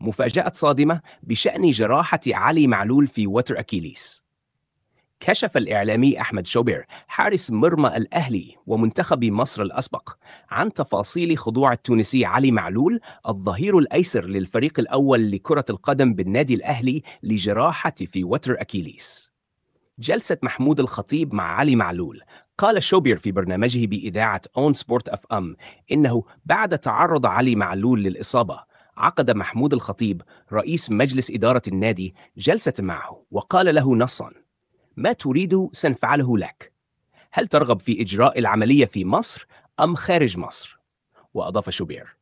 مفاجأة صادمة بشأن جراحة علي معلول في وتر أكيليس كشف الإعلامي أحمد شوبير حارس مرمى الأهلي ومنتخب مصر الأسبق عن تفاصيل خضوع التونسي علي معلول الظهير الأيسر للفريق الأول لكرة القدم بالنادي الأهلي لجراحة في وتر أكيليس جلسة محمود الخطيب مع علي معلول قال شوبير في برنامجه بإذاعة أون سبورت أف أم إنه بعد تعرض علي معلول للإصابة عقد محمود الخطيب رئيس مجلس إدارة النادي جلسة معه وقال له نصا ما تريد سنفعله لك هل ترغب في إجراء العملية في مصر أم خارج مصر؟ وأضاف شوبير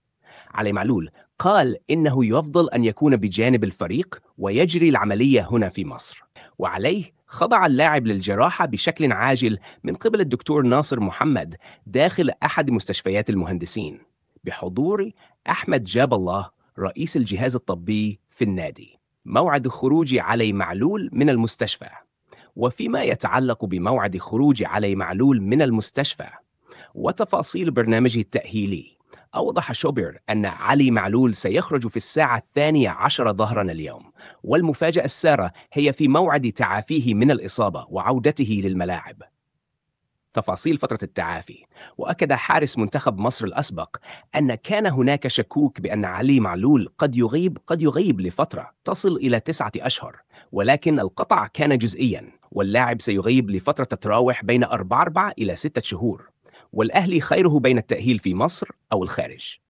علي معلول قال إنه يفضل أن يكون بجانب الفريق ويجري العملية هنا في مصر وعليه خضع اللاعب للجراحة بشكل عاجل من قبل الدكتور ناصر محمد داخل أحد مستشفيات المهندسين بحضور أحمد جاب الله رئيس الجهاز الطبي في النادي موعد خروج علي معلول من المستشفى وفيما يتعلق بموعد خروج علي معلول من المستشفى وتفاصيل برنامجه التأهيلي أوضح شوبير أن علي معلول سيخرج في الساعة الثانية عشر ظهرا اليوم والمفاجأة السارة هي في موعد تعافيه من الإصابة وعودته للملاعب تفاصيل فترة التعافي وأكد حارس منتخب مصر الأسبق أن كان هناك شكوك بأن علي معلول قد يغيب قد يغيب لفترة تصل إلى تسعة أشهر ولكن القطع كان جزئيا واللاعب سيغيب لفترة تتراوح بين أربعة إلى ستة شهور والأهلي خيره بين التأهيل في مصر أو الخارج